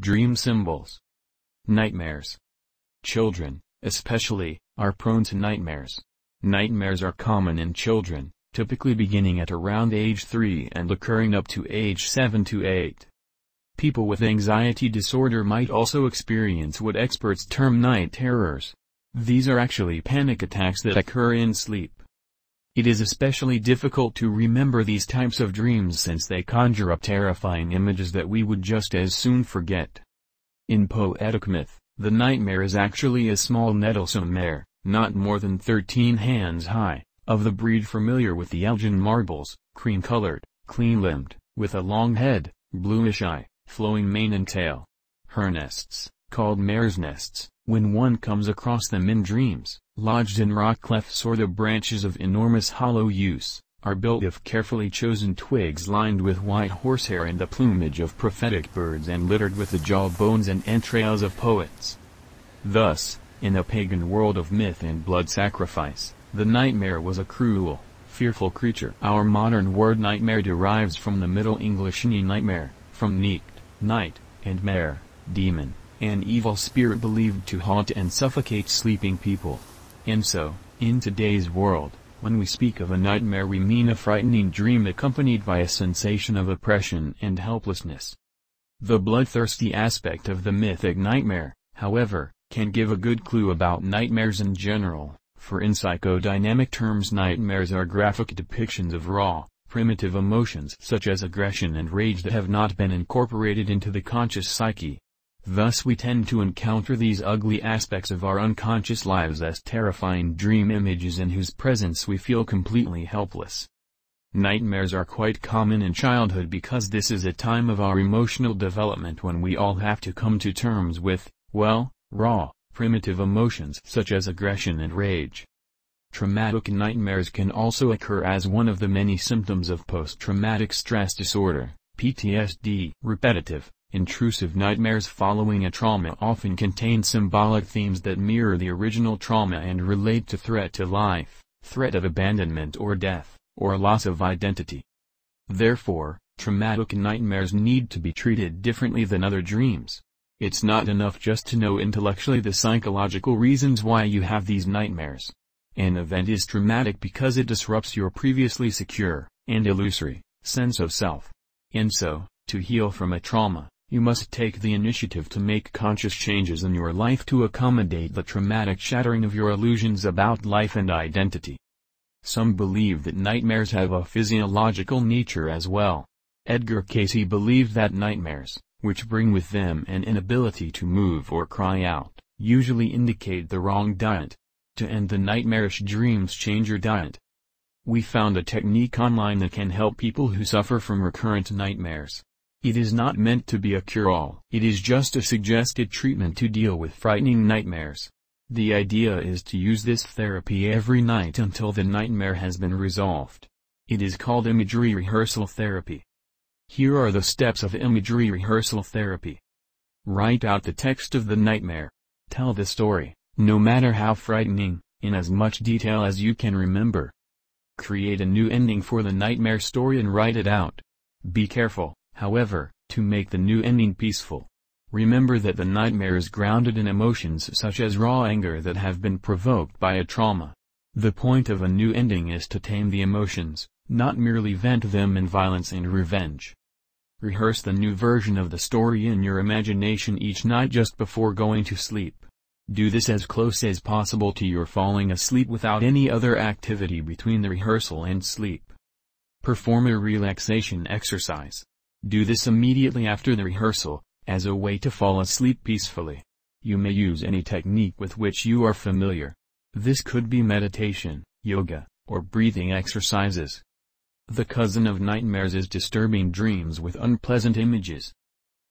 Dream symbols. Nightmares. Children, especially, are prone to nightmares. Nightmares are common in children, typically beginning at around age 3 and occurring up to age 7 to 8. People with anxiety disorder might also experience what experts term night terrors. These are actually panic attacks that occur in sleep. It is especially difficult to remember these types of dreams since they conjure up terrifying images that we would just as soon forget. In poetic myth, the nightmare is actually a small nettlesome mare, not more than 13 hands high, of the breed familiar with the Elgin marbles, cream-colored, clean-limbed, with a long head, bluish eye, flowing mane and tail. Her nests, called mare's nests, when one comes across them in dreams, lodged in rock clefts or the branches of enormous hollow yews, are built of carefully chosen twigs lined with white horsehair and the plumage of prophetic birds and littered with the jawbones and entrails of poets. Thus, in a pagan world of myth and blood sacrifice, the nightmare was a cruel, fearful creature. Our modern word nightmare derives from the Middle English ni nightmare, from nicht, night, and mare, demon an evil spirit believed to haunt and suffocate sleeping people. And so, in today's world, when we speak of a nightmare we mean a frightening dream accompanied by a sensation of oppression and helplessness. The bloodthirsty aspect of the mythic nightmare, however, can give a good clue about nightmares in general, for in psychodynamic terms nightmares are graphic depictions of raw, primitive emotions such as aggression and rage that have not been incorporated into the conscious psyche, Thus we tend to encounter these ugly aspects of our unconscious lives as terrifying dream images in whose presence we feel completely helpless. Nightmares are quite common in childhood because this is a time of our emotional development when we all have to come to terms with, well, raw, primitive emotions such as aggression and rage. Traumatic nightmares can also occur as one of the many symptoms of post-traumatic stress disorder, PTSD. Repetitive, Intrusive nightmares following a trauma often contain symbolic themes that mirror the original trauma and relate to threat to life, threat of abandonment or death, or loss of identity. Therefore, traumatic nightmares need to be treated differently than other dreams. It's not enough just to know intellectually the psychological reasons why you have these nightmares. An event is traumatic because it disrupts your previously secure, and illusory, sense of self. And so, to heal from a trauma, you must take the initiative to make conscious changes in your life to accommodate the traumatic shattering of your illusions about life and identity. Some believe that nightmares have a physiological nature as well. Edgar Casey believed that nightmares, which bring with them an inability to move or cry out, usually indicate the wrong diet. To end the nightmarish dreams change your diet. We found a technique online that can help people who suffer from recurrent nightmares. It is not meant to be a cure-all. It is just a suggested treatment to deal with frightening nightmares. The idea is to use this therapy every night until the nightmare has been resolved. It is called imagery rehearsal therapy. Here are the steps of imagery rehearsal therapy. Write out the text of the nightmare. Tell the story, no matter how frightening, in as much detail as you can remember. Create a new ending for the nightmare story and write it out. Be careful, However, to make the new ending peaceful, remember that the nightmare is grounded in emotions such as raw anger that have been provoked by a trauma. The point of a new ending is to tame the emotions, not merely vent them in violence and revenge. Rehearse the new version of the story in your imagination each night just before going to sleep. Do this as close as possible to your falling asleep without any other activity between the rehearsal and sleep. Perform a relaxation exercise. Do this immediately after the rehearsal, as a way to fall asleep peacefully. You may use any technique with which you are familiar. This could be meditation, yoga, or breathing exercises. The cousin of nightmares is disturbing dreams with unpleasant images.